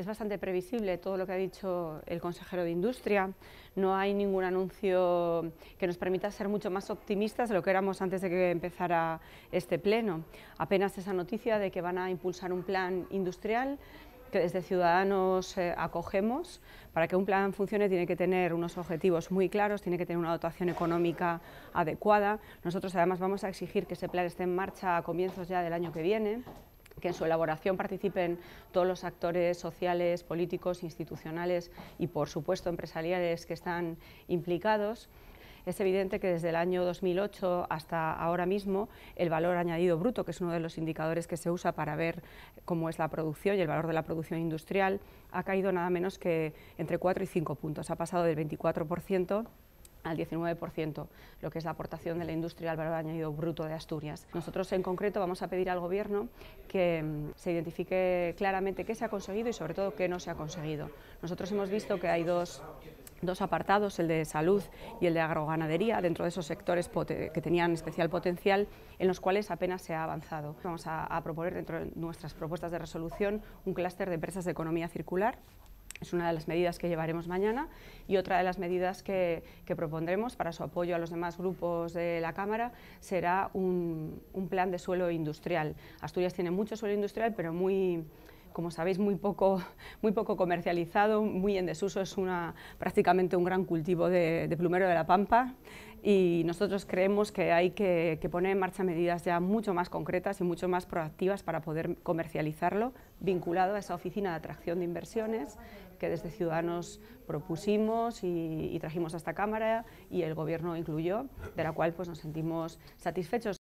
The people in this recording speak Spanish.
es bastante previsible todo lo que ha dicho el consejero de Industria. No hay ningún anuncio que nos permita ser mucho más optimistas de lo que éramos antes de que empezara este pleno. Apenas esa noticia de que van a impulsar un plan industrial que desde Ciudadanos eh, acogemos. Para que un plan funcione tiene que tener unos objetivos muy claros, tiene que tener una dotación económica adecuada. Nosotros además vamos a exigir que ese plan esté en marcha a comienzos ya del año que viene que en su elaboración participen todos los actores sociales, políticos, institucionales y, por supuesto, empresariales que están implicados. Es evidente que desde el año 2008 hasta ahora mismo el valor añadido bruto, que es uno de los indicadores que se usa para ver cómo es la producción y el valor de la producción industrial, ha caído nada menos que entre 4 y 5 puntos. Ha pasado del 24% al 19%, lo que es la aportación de la industria al valor añadido bruto de Asturias. Nosotros en concreto vamos a pedir al Gobierno que mm, se identifique claramente qué se ha conseguido y sobre todo qué no se ha conseguido. Nosotros hemos visto que hay dos apartados, el de salud y el de agroganadería, dentro de esos sectores que tenían especial potencial, en los cuales apenas se ha avanzado. Vamos a, a proponer dentro de nuestras propuestas de resolución un clúster de empresas de economía circular es una de las medidas que llevaremos mañana y otra de las medidas que, propondremos para su apoyo a los demás grupos de la Cámara será un plan de suelo industrial. Asturias tiene mucho suelo industrial, pero muy, como sabéis, muy poco, muy poco comercializado, muy en desuso, es prácticamente un gran cultivo de, plumero de la pampa y nosotros creemos que hay que, poner en marcha medidas ya mucho más concretas y mucho más proactivas para poder comercializarlo, vinculado a esa oficina de atracción de inversiones que desde Ciudadanos propusimos y, trajimos a esta Cámara y el Gobierno incluyó, de la cual pues, nos sentimos satisfechos.